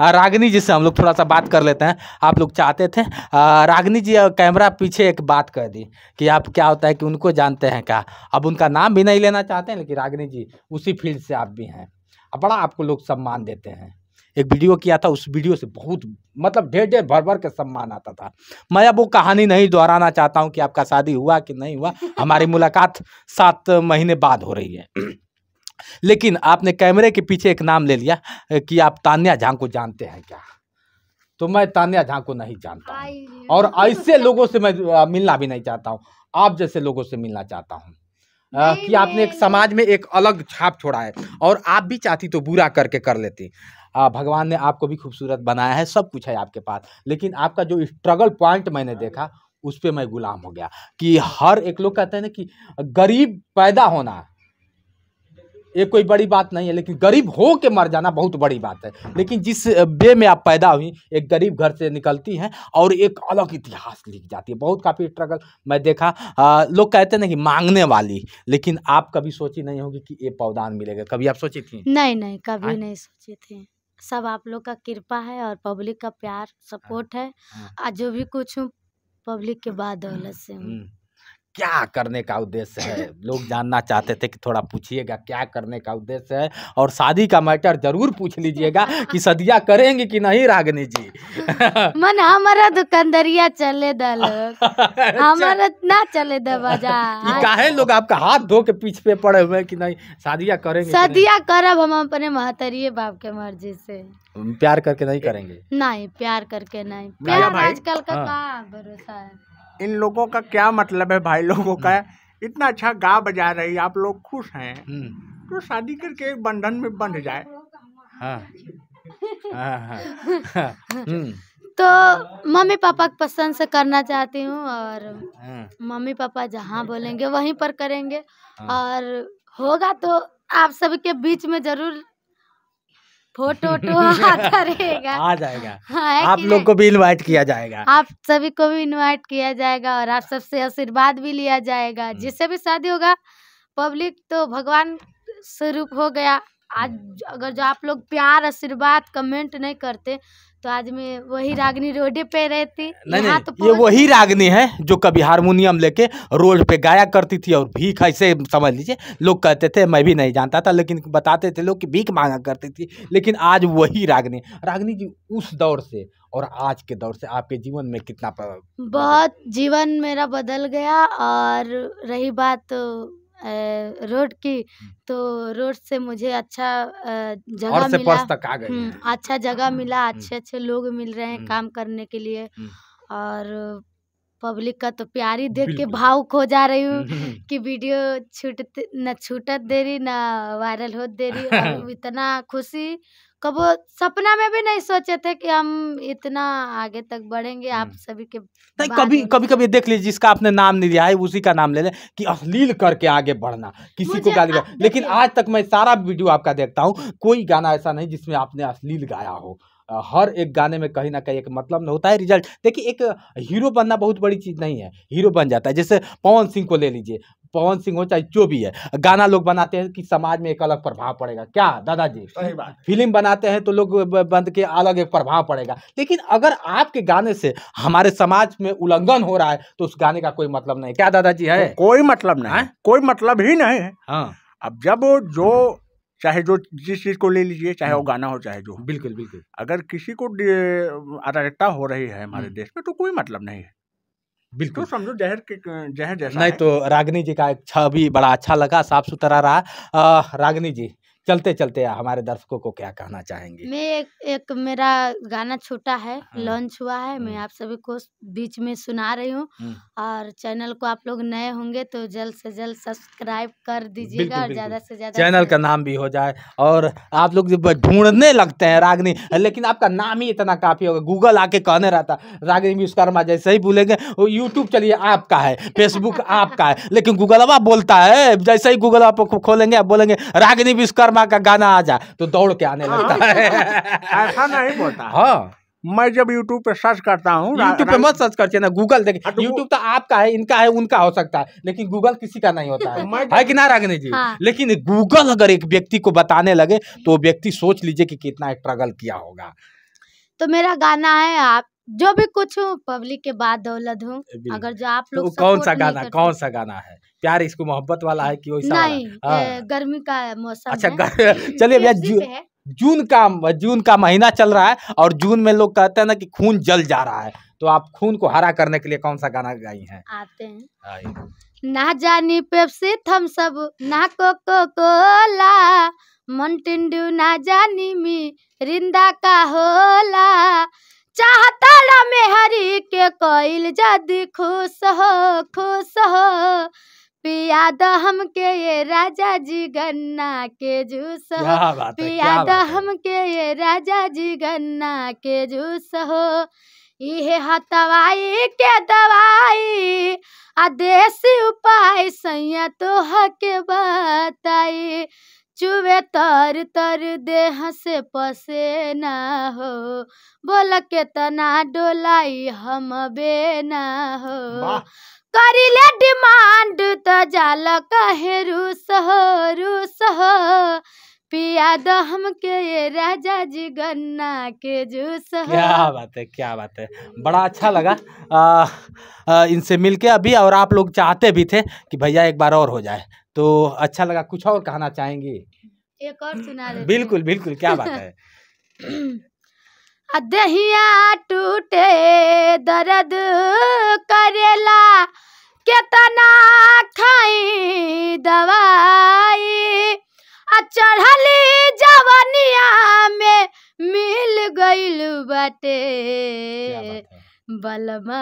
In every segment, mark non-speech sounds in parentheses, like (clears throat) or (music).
रागनी जी से हम लोग थोड़ा सा बात कर लेते हैं आप लोग चाहते थे रागनी जी कैमरा पीछे एक बात कह दी कि आप क्या होता है कि उनको जानते हैं क्या अब उनका नाम भी नहीं लेना चाहते हैं लेकिन रागनी जी उसी फील्ड से आप भी हैं बड़ा आपको लोग सम्मान देते हैं एक वीडियो किया था उस वीडियो से बहुत मतलब ढेर ढेर भर भर के सम्मान आता था मैं अब वो कहानी नहीं दोहराना चाहता हूँ कि आपका शादी हुआ कि नहीं हुआ हमारी मुलाकात सात महीने बाद हो रही है लेकिन आपने कैमरे के पीछे एक नाम ले लिया कि आप तान्या झा को जानते हैं क्या तो मैं तान्या झा को नहीं जानता और ऐसे लोगों से मैं मिलना भी नहीं चाहता हूँ आप जैसे लोगों से मिलना चाहता हूँ कि आपने एक समाज में एक अलग छाप छोड़ा है और आप भी चाहती तो बुरा करके कर लेती आ, भगवान ने आपको भी खूबसूरत बनाया है सब कुछ है आपके पास लेकिन आपका जो स्ट्रगल पॉइंट मैंने देखा उस पर मैं गुलाम हो गया कि हर एक लोग कहते हैं ना कि गरीब पैदा होना ये कोई बड़ी बात नहीं है लेकिन गरीब हो के मर जाना बहुत बड़ी बात है लेकिन जिस बे में आप पैदा हुई एक गरीब घर से निकलती हैं और एक अलग इतिहास लिख जाती है बहुत काफ़ी स्ट्रगल मैं देखा लोग कहते हैं ना कि मांगने वाली लेकिन आप कभी सोची नहीं होगी कि ये पौधान मिलेगा कभी आप सोची थी नहीं नहीं कभी आ? हाँ? नहीं सोची थी सब आप लोग का कृपा है और पब्लिक का प्यार हाँ, सपोर्ट है हाँ। आज जो भी कुछ हूँ पब्लिक के बाद हम्म, दौलत से हूँ हम्म। क्या करने का उद्देश्य है (laughs) लोग जानना चाहते थे कि थोड़ा पूछिएगा क्या करने का उद्देश्य है और शादी का मैटर जरूर पूछ लीजिएगा कि सदिया करेंगे कि नहीं रागनी जी (laughs) मन हमारा दुकानदरिया चले दल (laughs) अच्छा। हमारा ना चले द काहे लोग आपका हाथ धो के पीछे पे पड़े हुए कि नहीं शादिया करेंगे शादिया करब हम अपने महतरिये बाप के मर्जी से प्यार करके नहीं करेंगे नहीं प्यार करके नहीं प्यार आजकल हाँ। का भरोसा है इन लोगों का क्या मतलब है भाई लोगों का हम्म। इतना अच्छा गा बजा रही आप लोग खुश हैं हम्म। तो शादी करके एक बंधन में बंध जाए हाँ। हाँ, हाँ। (laughs) हम्म। तो मम्मी पापा के पसंद से करना चाहती हूँ और मम्मी पापा जहाँ बोलेंगे वहीं पर करेंगे और होगा तो आप सबके बीच में जरूर फोटो तो (laughs) आता रहेगा आ जाएगा हाँ, आप लोग को भी इनवाइट किया जाएगा आप सभी को भी इनवाइट किया जाएगा और आप सबसे आशीर्वाद भी लिया जाएगा हम्म। जिससे भी शादी होगा पब्लिक तो भगवान स्वरूप हो गया आज अगर जो आप लोग प्यार आशीर्वाद कमेंट नहीं करते तो आज मैं वही रागनी रोडे पे रहती नहीं, नहीं तो ये वही रागनी है जो कभी हारमोनियम लेके रोड पे गाया करती थी और भीख ऐसे समझ लीजिए लोग कहते थे मैं भी नहीं जानता था लेकिन बताते थे लोग कि भीख मांगा करती थी लेकिन आज वही रागनी रागनी जी उस दौर से और आज के दौर से आपके जीवन में कितना बहुत जीवन मेरा बदल गया और रही बात रोड की तो रोड से मुझे अच्छा जगह मिला तक आ अच्छा जगह मिला अच्छे अच्छे लोग मिल रहे हैं काम करने के लिए और पब्लिक का तो प्यार ही देख के भावुक हो जा रही हूँ (laughs) कि वीडियो छूट न छूटत दे रही ना वायरल हो दे रही (laughs) इतना खुशी कब सपना में भी नहीं सोचे थे कि हम इतना आगे तक बढ़ेंगे आप हम्म। सभी के नहीं कभी कभी कभी देख लीजिए जिसका आपने नाम नहीं लिया है उसी का नाम ले लें कि अश्लील करके आगे बढ़ना किसी को गाली लेकिन आज तक मैं सारा वीडियो आपका देखता हूँ कोई गाना ऐसा नहीं जिसमें आपने अश्लील गाया हो हर एक गाने में कहीं ना कहीं एक मतलब होता है रिजल्ट देखिए एक हीरो बनना बहुत बड़ी चीज़ नहीं है हीरो बन जाता है जैसे पवन सिंह को ले लीजिए पवन सिंह हो चाहे जो भी है गाना लोग बनाते हैं कि समाज में एक अलग प्रभाव पड़ेगा क्या दादाजी सही बात फिल्म बनाते हैं तो लोग बंद के अलग एक प्रभाव पड़ेगा लेकिन अगर आपके गाने से हमारे समाज में उल्लंघन हो रहा है तो उस गाने का कोई मतलब नहीं क्या दादाजी है तो कोई मतलब नहीं हाँ? है कोई मतलब ही नहीं है हाँ अब जब जो चाहे जो जिस चीज़ को ले लीजिए चाहे वो हम्म। गाना हो चाहे जो बिल्कुल बिल्कुल अगर किसी को अराजकता हो रही है हमारे हम्म। देश में तो कोई मतलब नहीं है बिल्कुल तो समझो जहर के जहर जैसा नहीं तो रागनी जी का छवि बड़ा अच्छा लगा साफ सुथरा रहा रागनी जी चलते चलते हमारे दर्शकों को क्या कहना चाहेंगे मैं एक, एक मेरा गाना छोटा है हाँ। लॉन्च हुआ है मैं हम्म। आप सभी को बीच में सुना रही हूँ हम्म। और चैनल को आप लोग नए होंगे तो जल्द से जल्द सब्सक्राइब कर दीजिएगा और ज्यादा से ज्यादा चैनल का नाम भी हो जाए और आप लोग ढूंढने लगते हैं रागनी लेकिन आपका नाम ही इतना काफी होगा गूगल आके कहने रहता रागनी विश्वकर्मा जैसे ही बोलेंगे वो यूट्यूब चलिए आपका है फेसबुक आपका है लेकिन गूगल अब बोलता है जैसे ही गूगल आप खोलेंगे आप बोलेंगे रागनी विश्वकर्मा शर्मा का गाना आ जाए तो दौड़ के आने लगता है ऐसा नहीं बोलता हाँ मैं जब YouTube पे सर्च करता हूँ YouTube पे मत सर्च करते ना Google देख YouTube तो आपका है इनका है उनका हो सकता है लेकिन Google किसी का नहीं होता है है कि ना रागने जी हाँ। लेकिन Google अगर एक व्यक्ति को बताने लगे तो व्यक्ति सोच लीजिए कि कितना स्ट्रगल किया होगा तो मेरा गाना है आप जो भी कुछ हूँ पब्लिक के बाद दौलत हूँ अगर जो आप तो लोग तो कौन सा गाना कौन सा गाना है प्यार इसको मोहब्बत वाला है की वैसा नहीं हाँ। गर्मी का मौसम अच्छा चलिए भैया जून का जून का महीना चल रहा है और जून में लोग कहते हैं ना कि खून जल जा रहा है तो आप खून को हरा करने के लिए कौन सा गाना गाई हैं आते हैं ना जानी पेप्सी थम सब ना कोको कोला मन ना जानी मी रिंदा का होला में मेहरी के कैल जदि खुश हो खुश हो पिया द हम के ये राजा जी गन्ना के जूस हो पिया द हम के ये राजा जी गन्ना के जूस हो इहे हतवाई के दवाई आदेश उपाय संयत तो हके बताई चुवे तर तर देह से पसेना हो बोल के तना डोलाई हम बेना हो करिले डिमांड त जाल कहे रूस हो रूस हो पिया दो के ये राजा जी गन्ना के जूस क्या बात है क्या बात है बड़ा अच्छा लगा आ, आ, इनसे मिलके अभी और आप लोग चाहते भी थे कि भैया एक बार और हो जाए तो अच्छा लगा कुछ और कहना चाहेंगी एक और सुना बिल्कुल बिल्कुल क्या बात है दहिया (clears throat) टूटे दर्द करेला केतना खाई दवाई चढ़ली जवनिया में मिल गई बटे बलमा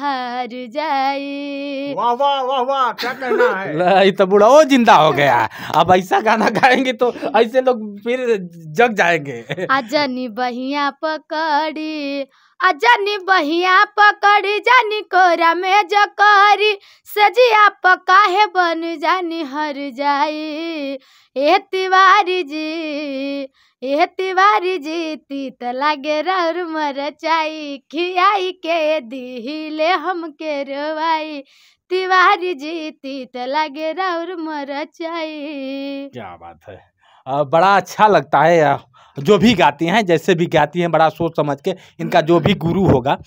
हार जाए वाह वाह वाह वाह क्या कहना है (laughs) तो बूढ़ा जिंदा हो गया अब ऐसा गाना गाएंगे तो ऐसे लोग फिर जग जाएंगे अजनी बहिया पकड़ी अजनी बहिया पकड़ जानी कोरा में जकारी सजिया है बन जानी हर जाए ए तिवारी जी ए तिवारी जी तीत लागे मर मरचाई खियाई के दिले हम के रवाई तिवारी जी तीत लागे मर मरचाई क्या बात है बड़ा अच्छा लगता है जो भी गाती हैं जैसे भी गाती हैं बड़ा सोच समझ के इनका जो भी गुरु होगा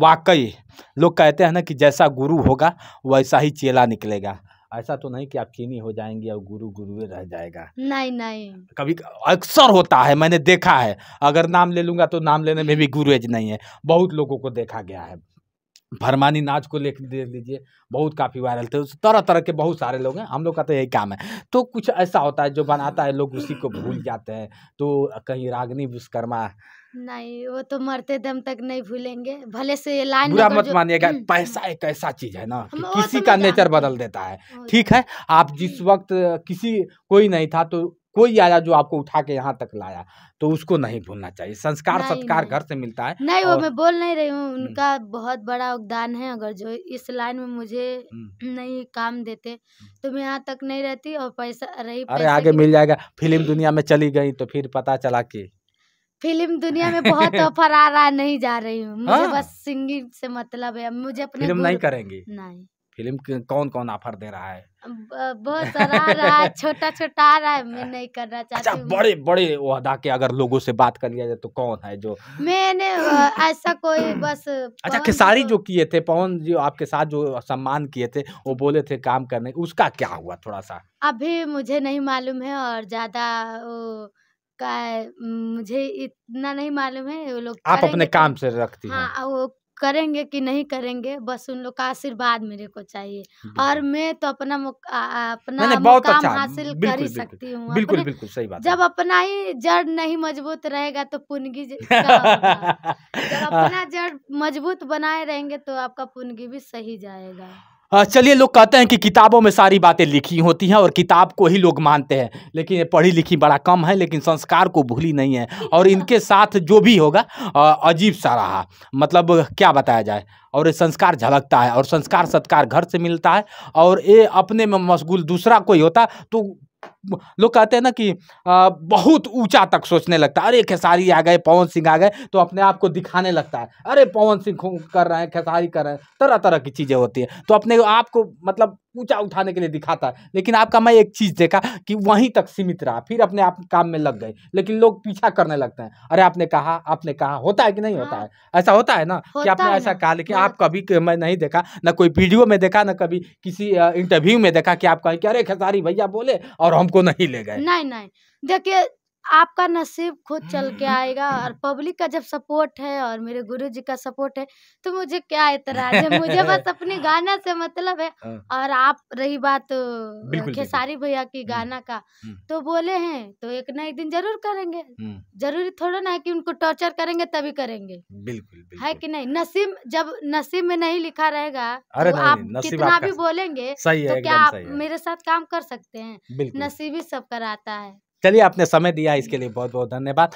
वाकई लोग कहते हैं ना कि जैसा गुरु होगा वैसा ही चेला निकलेगा ऐसा तो नहीं कि आप चीनी हो जाएंगी और गुरु गुरुए रह जाएगा नहीं नहीं कभी अक्सर होता है मैंने देखा है अगर नाम ले लूँगा तो नाम लेने में भी गुरुएज नहीं है बहुत लोगों को देखा गया है फरमानी नाच को लेख दे लीजिए बहुत काफ़ी वायरल थे तरह तरह के बहुत सारे लोग हैं हम लोग का तो यही काम है तो कुछ ऐसा होता है जो बनाता है लोग उसी को भूल जाते हैं तो कहीं रागनी विश्वकर्मा नहीं वो तो मरते दम तक नहीं भूलेंगे भले से लाइन बुरा मत मानिएगा हम्म। पैसा एक ऐसा चीज है ना कि किसी तो का नेचर बदल देता है ठीक है आप जिस वक्त किसी कोई नहीं था तो कोई आया जो आपको उठा के यहाँ तक लाया तो उसको नहीं भूलना चाहिए संस्कार सत्कार घर से मिलता है नहीं और... वो मैं बोल नहीं रही हूँ हम्म। उनका बहुत बड़ा योगदान है अगर जो इस लाइन में मुझे हम्म। नहीं काम देते हम्म। तो मैं यहाँ तक नहीं रहती और पैसा रही अरे आगे मिल जाएगा फिल्म दुनिया में चली गई तो फिर पता चला की फिल्म दुनिया में (laughs) बहुत ऑफर आ रहा नहीं जा रही हूँ मुझे हाँ। बस सिंगिंग से मतलब है मुझे अपने फिल्म नहीं करेंगे नहीं फिल्म कौन कौन ऑफर दे रहा है बहुत सारा आ रहा है छोटा छोटा आ रहा है मैं (laughs) नहीं करना अच्छा, चाहती अच्छा, बड़े बड़े वादा के अगर लोगों से बात कर लिया जाए तो कौन है जो मैंने ऐसा कोई बस (clears throat) अच्छा खेसारी जो किए थे पवन जो आपके साथ जो सम्मान किए थे वो बोले थे काम करने उसका क्या हुआ थोड़ा सा अभी मुझे नहीं मालूम है और ज्यादा का मुझे इतना नहीं मालूम है वो लोग आप अपने तो काम से रखती हैं हाँ वो करेंगे कि नहीं करेंगे बस उन लोग का आशीर्वाद मेरे को चाहिए और मैं तो अपना अपना मुकाम अच्छा, हासिल कर ही सकती हूँ बिल्कुल बिल्कुल सही बात जब अपना ही जड़ नहीं मजबूत रहेगा तो पुनगी (laughs) जब अपना जड़ मजबूत बनाए रहेंगे तो आपका पुनगी भी सही जाएगा हाँ, चलिए लोग कहते हैं कि किताबों में सारी बातें लिखी होती हैं और किताब को ही लोग मानते हैं लेकिन पढ़ी लिखी बड़ा कम है लेकिन संस्कार को भूली नहीं है और इनके साथ जो भी होगा अजीब सा रहा मतलब क्या बताया जाए और ये संस्कार झलकता है और संस्कार सत्कार घर से मिलता है और ये अपने में मशगूल दूसरा कोई होता तो लोग कहते हैं ना कि आ, बहुत ऊंचा तक सोचने लगता है अरे खेसारी आ गए पवन सिंह आ गए तो अपने आप को दिखाने लगता है अरे पवन सिंह कर रहे हैं खेसारी कर रहे हैं तरह तरह की चीज़ें होती है तो अपने आप को मतलब ऊंचा उठाने के लिए दिखाता है लेकिन आपका मैं एक चीज़ देखा कि वहीं तक सीमित रहा फिर अपने आप काम में लग गए लेकिन लोग पीछा करने लगते हैं अरे आपने कहा आपने कहा होता है कि नहीं होता हाँ। है ऐसा होता है ना कि आपने ऐसा कहा लेकिन हाँ। आप कभी मैं नहीं देखा ना कोई वीडियो में देखा ना कभी किसी इंटरव्यू में देखा कि आप कहें कि अरे खेसारी भैया बोले और हमको हमको नहीं ले गए नहीं नहीं देखिए आपका नसीब खुद चल के हम्म। आएगा और पब्लिक का जब सपोर्ट है और मेरे गुरु जी का सपोर्ट है तो मुझे क्या इतराज है मुझे बस अपने (laughs) गाना से मतलब है हाँ। और आप रही बात खेसारी भैया की हम्म, गाना का हम्म। तो बोले हैं तो एक ना एक दिन जरूर करेंगे जरूरी थोड़ा ना है कि उनको टॉर्चर करेंगे तभी करेंगे बिल्कुल है कि नहीं नसीब जब नसीब में नहीं लिखा रहेगा तो आप कितना भी बोलेंगे तो क्या आप मेरे साथ काम कर सकते हैं नसीब ही सब कराता है चलिए आपने समय दिया इसके लिए बहुत बहुत धन्यवाद